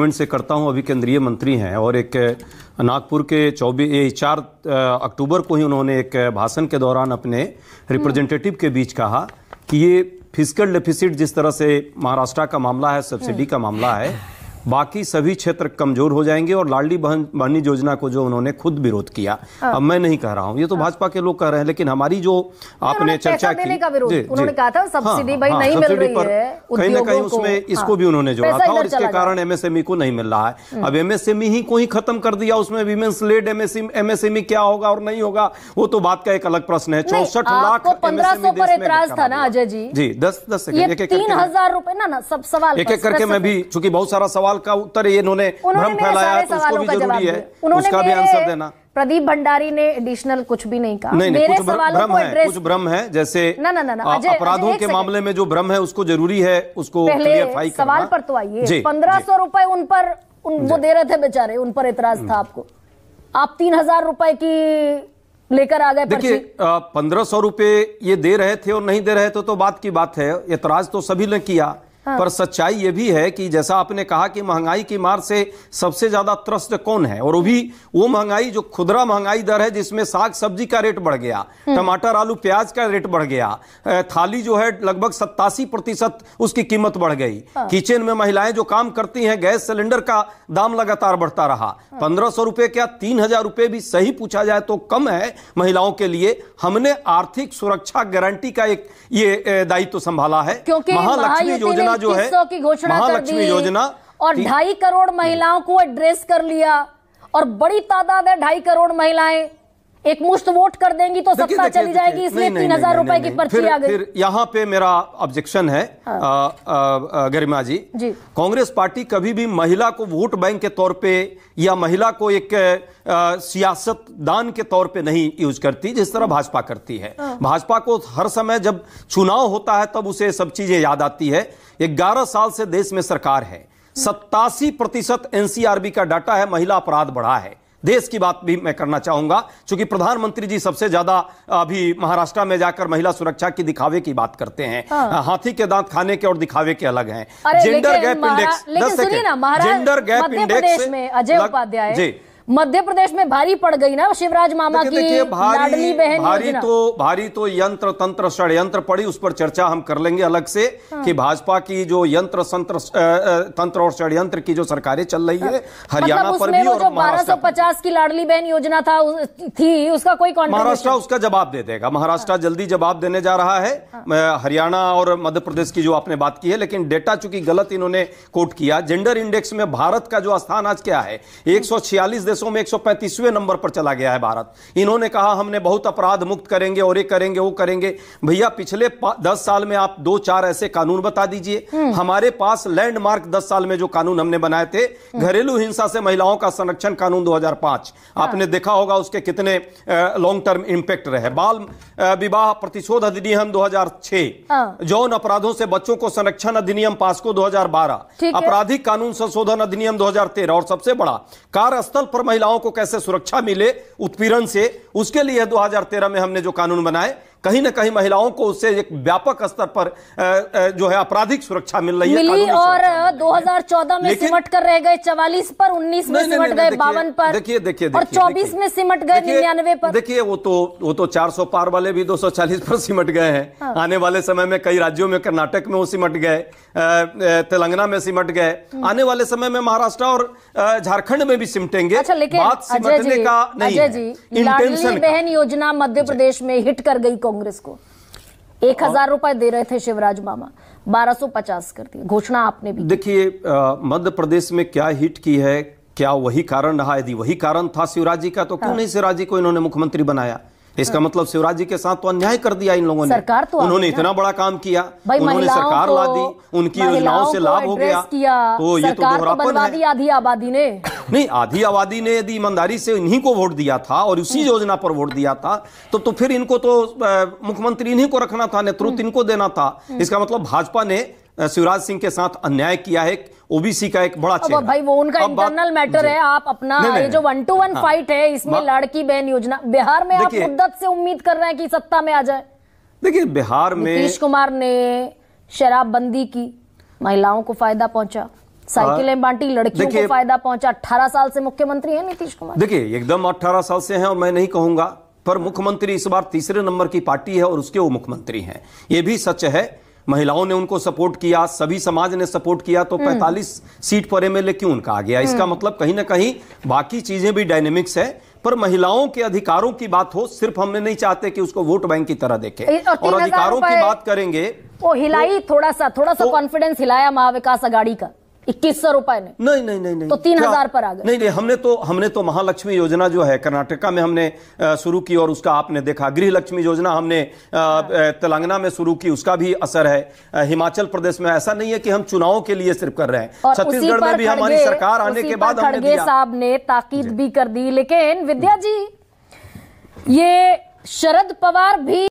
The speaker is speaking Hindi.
कमिटमेंट से करता हूं अभी केंद्रीय मंत्री हैं और एक नागपुर के चौबीस चार अक्टूबर को ही उन्होंने एक भाषण के दौरान अपने रिप्रेजेंटेटिव के बीच कहा कि ये फिजिकल डेफिसिट जिस तरह से महाराष्ट्र का मामला है सब्सिडी का मामला है बाकी सभी क्षेत्र कमजोर हो जाएंगे और लाडली बहन बहनी योजना को जो उन्होंने खुद विरोध किया हाँ। अब मैं नहीं कह रहा हूँ ये तो हाँ। भाजपा के लोग कह रहे हैं लेकिन हमारी जो आपने चर्चा की उन्होंने कहा था हाँ, सब्सिडी भाई नहीं मिल रही है कहीं ना कहीं उसमें इसको भी उन्होंने जोड़ा था और इसके कारण एमएसएमई e को नहीं मिल रहा है हम्म। अब एमएसएमई e ही को ही खत्म कर दिया उसमें वीमेंस लेड एमएसएमई e- क्या होगा और नहीं होगा वो तो बात का एक अलग प्रश्न है चौसठ लाख एतराज था ना अजय जी जी दस दस एक हजार रूपए ना सब सवाल एक एक करके मैं भी चूंकि बहुत सारा सवाल सवाल का उत्तर इन्होंने भ्रम फैलाया तो उसको भी जरूरी है उसका भी आंसर देना प्रदीप भंडारी ने एडिशनल कुछ भी नहीं कहा नहीं, नहीं, कुछ भ्रम है कुछ भ्रम है जैसे ना ना ना अपराधों के मामले में जो भ्रम है उसको जरूरी है उसको पहले सवाल पर तो आइए पंद्रह सौ रुपए उन पर उन वो दे रहे थे बेचारे उन पर इतराज था हम्म। आपको आप तीन हजार रुपए की लेकर आ गए देखिए पंद्रह सौ रुपए ये दे रहे थे और नहीं दे रहे थे तो बात की बात है इतराज तो सभी ने किया हाँ। पर सच्चाई ये भी है कि जैसा आपने कहा कि महंगाई की मार से सबसे ज्यादा त्रस्त कौन है और वो भी वो महंगाई जो खुदरा महंगाई दर है जिसमें साग सब्जी का रेट बढ़ गया हम्म। टमाटर आलू प्याज का रेट बढ़ गया थाली जो है लगभग सत्तासी प्रतिशत उसकी कीमत बढ़ गई हाँ। किचन में महिलाएं जो काम करती हैं गैस सिलेंडर का दाम लगातार बढ़ता रहा हाँ। पंद्रह सौ रुपये क्या तीन हजार रुपये भी सही पूछा जाए तो कम है महिलाओं के लिए हमने आर्थिक सुरक्षा गारंटी का एक ये दायित्व संभाला है महालक्ष्मी योजना योजना जो है की घोषणा महालक्ष्मी योजना और ढाई करोड़ महिलाओं को एड्रेस कर लिया और बड़ी तादाद है ढाई करोड़ महिलाएं एक मुश्त वोट कर देंगी तो सत्ता चली जाएगी इसलिए तीन हजार रुपए की पर्ची आ गई फिर यहाँ पे मेरा ऑब्जेक्शन है हाँ। गरिमा जी, कांग्रेस पार्टी कभी भी महिला को वोट बैंक के तौर पे या महिला को एक सियासत सियासतदान के तौर पे नहीं यूज करती जिस तरह भाजपा करती है हाँ। भाजपा को हर समय जब चुनाव होता है तब उसे सब चीजें याद आती है ग्यारह साल से देश में सरकार है सत्तासी प्रतिशत एनसीआरबी का डाटा है महिला अपराध बढ़ा है देश की बात भी मैं करना चाहूंगा क्योंकि प्रधानमंत्री जी सबसे ज़्यादा अभी महाराष्ट्र में जाकर महिला सुरक्षा की दिखावे की बात करते हैं हाँ। हाथी के दांत खाने के और दिखावे के अलग हैं gender gap index gender gap index में अजय उपाध्याय जी मध्य प्रदेश में भारी पड़ गई ना शिवराज मामा की भारी बहन भारी तो भारी तो यंत्र तंत्र षड्यंत्र पड़ी उस पर चर्चा हम कर लेंगे अलग से हाँ। कि भाजपा की जो यंत्र संत्र तंत्र और षड्यंत्र की जो सरकारें चल रही है हाँ। मतलब हरियाणा मतलब पर भी और बारह सौ पचास की लाडली बहन योजना था थी उसका कोई महाराष्ट्र उसका जवाब दे देगा महाराष्ट्र हाँ। जल्दी जवाब देने जा रहा है हाँ। हरियाणा और मध्य प्रदेश की जो आपने बात की है लेकिन डेटा चूंकि गलत इन्होंने कोट किया जेंडर इंडेक्स में भारत का जो स्थान आज क्या है एक देशों में एक नंबर पर चला गया है भारत इन्होंने कहा हमने बहुत अपराध मुक्त करेंगे और ये करेंगे वो करेंगे भैया पिछले दस साल में आप दो चार ऐसे कानून बता दीजिए हम्म। हमारे पास लैंडमार्क दस साल में जो कानून हमने बनाए थे हम्म। घरेलू हिंसा से महिलाओं का संरक्षण कानून दो हाँ। आपने देखा होगा उसके कितने लॉन्ग टर्म इंपैक्ट रहे बाल विवाह प्रतिशोध अधिनियम 2006 जौन हाँ। अपराधों से बच्चों को संरक्षण अधिनियम पास पास्को 2012 अपराधिक कानून संशोधन अधिनियम 2013 और सबसे बड़ा कार्यस्थल पर पर महिलाओं को कैसे सुरक्षा मिले उत्पीड़न से उसके लिए 2013 में हमने जो कानून बनाए कहीं ना कहीं महिलाओं को उससे एक व्यापक स्तर पर जो है आपराधिक सुरक्षा मिल रही है और 2014 में सिमट कर रह गए चवालीस पर उन्नीस में सिमट गए बावन पर देखिए देखिए और चौबीस में सिमट गए निन्यानवे पर देखिए वो तो वो तो 400 पार वाले भी 240 पर सिमट गए हैं हाँ। आने वाले समय में कई राज्यों में कर्नाटक में वो सिमट गए तेलंगाना में सिमट गए हम्म। आने वाले समय में महाराष्ट्र और झारखंड में भी सिमटेंगे अच्छा, लेकिन बात सिमटने का नहीं इंटेंशन बहन योजना मध्य अच्छा। प्रदेश में हिट कर गई कांग्रेस को एक हजार रुपए दे रहे थे शिवराज मामा 1250 कर दिए घोषणा आपने भी देखिए मध्य प्रदेश में क्या हिट की है क्या वही कारण रहा यदि वही कारण था शिवराज जी का तो क्यों हाँ। नहीं शिवराज जी को इन्होंने मुख्यमंत्री बनाया इसका हाँ। मतलब शिवराज जी के साथ तो अन्याय कर दिया इन लोगों ने सरकार तो उन्होंने इतना बड़ा काम किया उन्होंने सरकार ला दी उनकी योजनाओं से लाभ हो गया तो ये तो दोहरापन तो है आधी आबादी ने नहीं आधी आबादी ने यदि ईमानदारी से इन्हीं को वोट दिया था और उसी हम्म। योजना पर वोट दिया था तो तो फिर इनको तो मुख्यमंत्री इन्हीं को रखना था नेतृत्व हम्म। इनको देना था हम्म। इसका मतलब भाजपा ने शिवराज सिंह के साथ अन्याय किया है ओबीसी का एक बड़ा चेहरा भाई वो उनका इंटरनल मैटर है आप अपना नहीं, नहीं, ये जो वन टू वन फाइट है इसमें लड़की बहन योजना बिहार में आप मुद्दत से उम्मीद कर रहे हैं कि सत्ता में आ जाए देखिए बिहार में नीतीश कुमार ने शराबबंदी की महिलाओं को फायदा पहुंचा साइकिलें हाँ। बांटी लड़कियों को फायदा पहुंचा अठारह साल से मुख्यमंत्री है नीतीश कुमार देखिए एकदम अठारह साल से है और मैं नहीं कहूंगा पर मुख्यमंत्री इस बार तीसरे नंबर की पार्टी है और उसके वो मुख्यमंत्री हैं ये भी सच है महिलाओं ने उनको सपोर्ट किया सभी समाज ने सपोर्ट किया तो 45 हम्म। सीट पर एमएलए क्यों उनका आ गया हम्म। इसका मतलब कहीं ना कहीं बाकी चीजें भी डायनेमिक्स है पर महिलाओं के अधिकारों की बात हो सिर्फ हमने नहीं चाहते कि उसको वोट बैंक की तरह देखें और, और अधिकारों की बात करेंगे वो हिलाई तो, थोड़ा सा थोड़ा सा कॉन्फिडेंस हिलाया महाविकास आगाड़ी का इक्कीस सौ रुपए में नहीं नहीं नहीं नहीं तो तीन हजार पर आ गए नहीं नहीं हमने तो हमने तो महालक्ष्मी योजना जो है कर्नाटका में हमने शुरू की और उसका आपने देखा गृह लक्ष्मी योजना हमने हाँ। तेलंगाना में शुरू की उसका भी असर है हिमाचल प्रदेश में ऐसा नहीं है कि हम चुनाव के लिए सिर्फ कर रहे हैं छत्तीसगढ़ में भी हमारी सरकार आने के बाद खड़गे साहब ने ताकीद भी कर दी लेकिन विद्या जी ये शरद पवार भी